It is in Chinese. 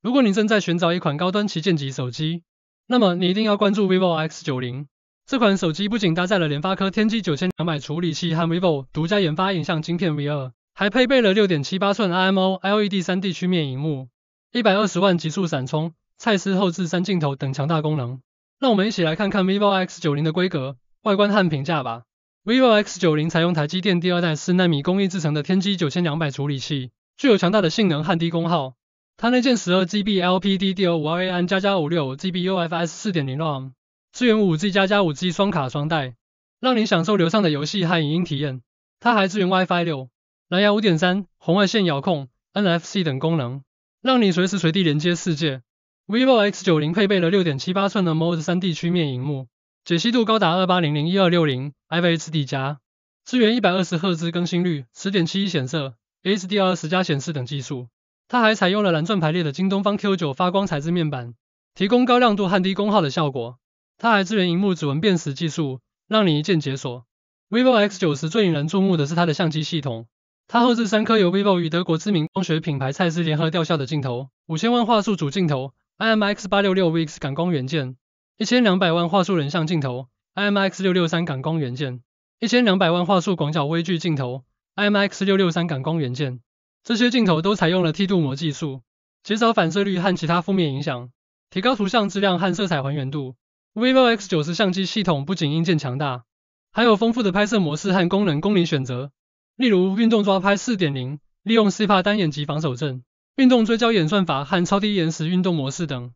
如果你正在寻找一款高端旗舰级手机，那么你一定要关注 vivo X90。这款手机不仅搭载了联发科天玑九千两百处理器和 vivo 独家研发影像芯片 V2，还配备了六点七八寸 i m o l e d 三 D 曲面屏幕、一百二十万极速闪充、蔡司后置三镜头等强大功能。让我们一起来看看 vivo X90 的规格、外观和评价吧。vivo X90 采用台积电第二代四纳米工艺制成的天玑九千两百处理器，具有强大的性能和低功耗。它内建十二 GB LPDDR5A 加加五六 GB UFS 四点零 r o m 支援五 G 加加五 G 双卡双待，让你享受流畅的游戏和影音体验。它还支援 WiFi 六、蓝牙五点三、红外线遥控、NFC 等功能，让你随时随地连接世界。vivo X 九零配备了六点七八寸的 Mold 三 D 曲面屏幕，解析度高达二八零零一二六零 f h D 加，支援一百二十赫兹更新率、十点七一显色、HDR 十加显示等技术。它还采用了蓝钻排列的京东方 Q 九发光材质面板，提供高亮度和低功耗的效果。它还支援荧幕指纹辨识技术，让你一键解锁。vivo X 九十最引人注目的是它的相机系统，它后置三颗由 vivo 与德国知名光学品牌蔡司联合调校的镜头：五千万画素主镜头 IMX 八六六 X 感光元件，一千两百万画素人像镜头 IMX 六六三感光元件，一千两百万画素广角微距镜头 IMX 六六三感光元件。这些镜头都采用了梯度膜技术，减少反射率和其他负面影响，提高图像质量和色彩还原度。vivo X90 相机系统不仅硬件强大，还有丰富的拍摄模式和功能供你选择，例如运动抓拍4.0，利用 c p a 单眼级防守阵、运动追焦演算法和超低延时运动模式等。